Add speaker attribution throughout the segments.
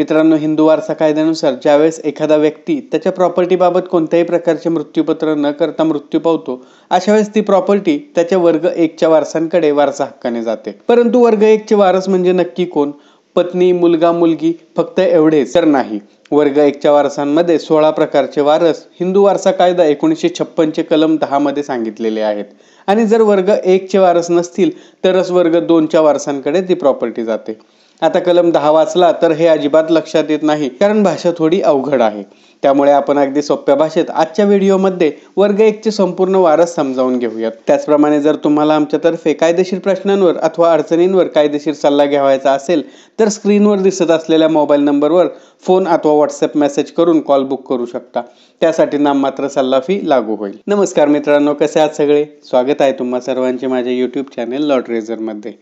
Speaker 1: मित्रांनो हिंदू वारसा कायद्यानुसार ज्यावेळेस एखादा व्यक्ती त्याच्या प्रॉपर्टीबाबत कोणत्याही प्रकारचे मृत्यूपत्र न करता मृत्यू पावतो अशा वेळेस ती प्रॉपर्टी त्याच्या वर्ग एकच्या वारसांकडे वारसा हक्काने जाते परंतु वर्ग चे वारस म्हणजे नक्की कोण पत्नी मुलगा मुलगी फक्त एवढेच तर नाही वर्ग एकच्या वारसांमध्ये सोळा प्रकारचे वारस हिंदू वारसा कायदा एकोणीसशे छप्पनचे कलम मध्ये सांगितलेले आहेत आणि जर वर्ग चे वारस नसतील तरच वर्ग दोनच्या वारसांकडे ती प्रॉपर्टी जाते आता कलम दहा वाचला तर हे अजिबात लक्षात येत नाही कारण भाषा थोडी अवघड आहे त्यामुळे आपण अगदी सोप्या भाषेत आजच्या व्हिडिओमध्ये वर्ग एकचे संपूर्ण वारस समजावून घेऊयात त्याचप्रमाणे जर तुम्हाला आमच्यातर्फे कायदेशीर प्रश्नांवर अथवा अडचणींवर कायदेशीर सल्ला घ्यावायचा असेल तर स्क्रीनवर दिसत असलेल्या मोबाईल नंबरवर फोन अथवा व्हॉट्सअप मेसेज करून कॉल बुक करू शकता त्यासाठी नाममात्र सल्ला फी लागू होईल नमस्कार मित्रांनो कसे आहात सगळे स्वागत आहे तुम्हा सर्वांचे माझ्या यूट्यूब चॅनेल लॉटरेझरमध्ये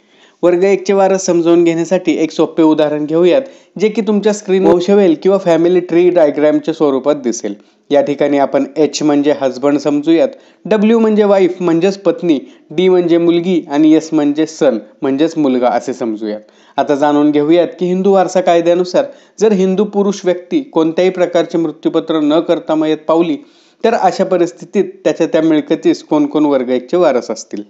Speaker 1: वर्ग एकचे वारस समजावून घेण्यासाठी एक सोपे उदाहरण घेऊयात जे की तुमच्या स्क्रीन वंशवेल किंवा फॅमिली ट्री डायग्रॅमच्या स्वरूपात दिसेल या ठिकाणी आपण एच म्हणजे हजबंड समजूयात डब्ल्यू म्हणजे वाईफ म्हणजेच पत्नी डी म्हणजे मुलगी आणि एस म्हणजे सन म्हणजेच मुलगा असे समजूयात आता जाणून घेऊयात की हिंदू वारसा कायद्यानुसार जर हिंदू पुरुष व्यक्ती कोणत्याही प्रकारचे मृत्यूपत्र न करता मयत पावली तर अशा परिस्थितीत त्याच्या त्या मिळकतीस कोण वर्ग एकचे वारस असतील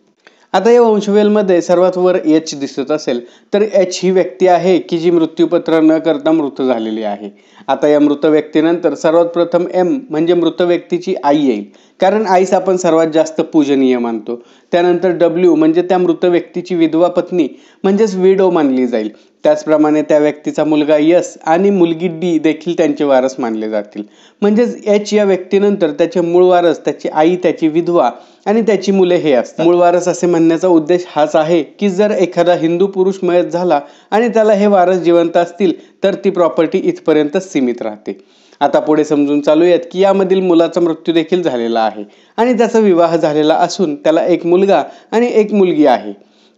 Speaker 1: आता या वंशवेलमध्ये सर्वात वर एच दिसत असेल तर एच ही व्यक्ती आहे की जी मृत्यूपत्र न करता मृत झालेली आहे आता या मृत व्यक्तीनंतर सर्वात प्रथम एम म्हणजे मृत व्यक्तीची आई येईल कारण आईस आपण सर्वात जास्त पूजनीय मानतो त्यानंतर डब्ल्यू म्हणजे त्या मृत व्यक्तीची विधवा पत्नी म्हणजेच विडो मानली जाईल त्याचप्रमाणे त्या व्यक्तीचा मुलगा यस आणि मुलगी डी देखील त्यांचे वारस मानले जातील म्हणजेच एच या व्यक्तीनंतर त्याचे मूळ वारस त्याची आई त्याची विधवा आणि त्याची मुले हे असतात मूळ वारस असे म्हणण्याचा उद्देश हाच आहे की जर एखादा हिंदू पुरुष मयत झाला आणि त्याला हे वारस जिवंत असतील तर ती प्रॉपर्टी इथपर्यंत सीमित राहते आता पुढे समजून चालूयात की यामधील मुलाचा मृत्यू देखील झालेला आहे आणि त्याचा विवाह झालेला असून त्याला एक मुलगा आणि एक मुलगी आहे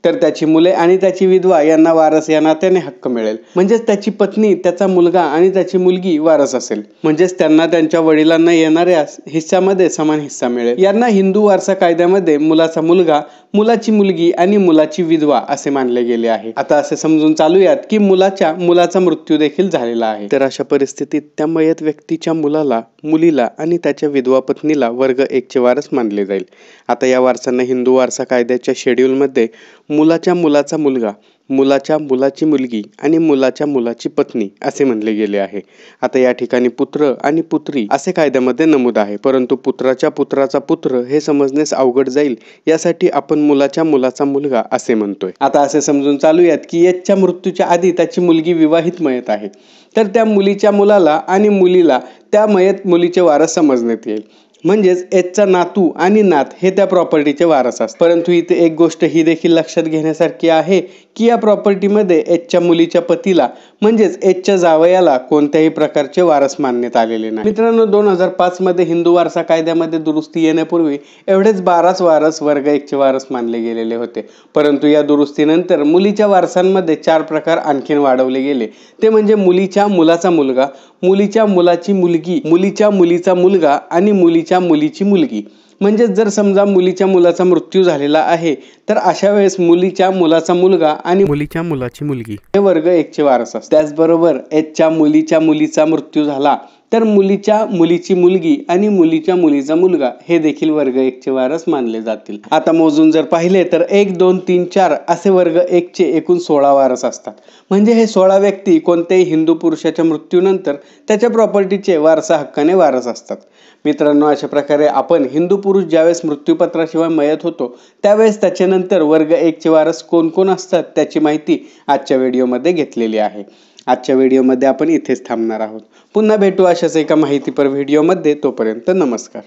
Speaker 1: तर त्याची मुले आणि त्याची विधवा यांना वारस या नात्याने हक्क मिळेल म्हणजेच त्याची पत्नी त्याचा मुलगा आणि त्याची मुलगी वारस असेल म्हणजेच त्यांना त्यांच्या वडिलांना येणाऱ्या हिस्सामध्ये समान हिस्सा मिळेल यांना हिंदू वारसा कायद्यामध्ये मुलाचा मुलगा मुलाची मुलगी आणि मुलाची विधवा असे मानले गेले आहे आता असे समजून चालूयात की मुलाच्या मुलाचा मृत्यू देखील झालेला आहे तर अशा परिस्थितीत त्या मयत व्यक्तीच्या मुलाला मुलीला आणि त्याच्या विधवा पत्नीला वर्ग चे वारस मानले जाईल आता या वारसांना हिंदू वारसा कायद्याच्या शेड्यूल मध्ये मुलाच्या मुलाचा मुलगा मुलाच्या मुलाची मुलगी आणि मुलाच्या मुलाची पत्नी असे म्हणले गेले आहे आता या ठिकाणी पुत्र आणि पुत्री असे कायद्यामध्ये नमूद आहे परंतु पुत्राच्या पुत्राचा पुत्र हे समजण्यास अवघड जाईल यासाठी आपण मुलाच्या मुलाचा मुलगा असे म्हणतोय आता असे समजून चालूयात की याच्या मृत्यूच्या आधी त्याची मुलगी विवाहित मयत आहे तर त्या मुलीच्या मुलाला आणि मुलीला त्या मयत मुलीचे वारस समजण्यात येईल म्हणजेच एचचा नातू आणि नात हे त्या प्रॉपर्टीचे वारस असतात परंतु इथे एक गोष्ट ही देखील लक्षात घेण्यासारखी आहे की या प्रॉपर्टीमध्ये एचच्या मुलीच्या पतीला म्हणजेच एचच्या जावयाला कोणत्याही प्रकारचे वारस मानण्यात आलेले नाही मित्रांनो दोन हजार मध्ये हिंदू वारसा कायद्यामध्ये दुरुस्ती येण्यापूर्वी एवढेच बाराच वारस वर्ग चे वारस मानले गेलेले होते परंतु या दुरुस्तीनंतर मुलीच्या वारसांमध्ये चार प्रकार आणखीन वाढवले गेले ते म्हणजे मुलीच्या मुलाचा मुलगा मुलीच्या मुलाची मुलगी मुलीच्या मुलीचा मुलगा आणि मुलीच्या मुलीच्या मुलीची मुलगी म्हणजेच जर समजा मुलीच्या मुलाचा मृत्यू झालेला आहे तर अशा वेळेस मुलीच्या मुलाचा मुलगा आणि मुलीच्या मुलाची मुलगी हे वर्ग चे वारस असतात त्याचबरोबर एचच्या मुलीच्या मुलीचा मृत्यू झाला तर मुलीच्या मुलीची मुलगी आणि मुलीच्या मुलीचा मुलगा हे देखील वर्ग एकचे वारस मानले जातील आता मोजून जर पाहिले तर एक दोन तीन चार असे वर्ग एकचे एकूण सोळा वारस असतात म्हणजे हे सोळा व्यक्ती कोणत्याही हिंदू पुरुषाच्या मृत्यूनंतर त्याच्या प्रॉपर्टीचे वारसा हक्काने वारस असतात मित्रांनो अशा प्रकारे आपण हिंदू पुरुष ज्यावेळेस मृत्यूपत्राशिवाय मयत होतो त्यावेळेस त्याच्यानंतर वर्ग एकचे वारस कोण कोण असतात त्याची माहिती आजच्या व्हिडिओमध्ये घेतलेली आहे आजच्या व्हिडिओमध्ये आपण इथेच थांबणार आहोत पुन्हा भेटू अशाच एका माहितीपर व्हिडिओमध्ये तोपर्यंत नमस्कार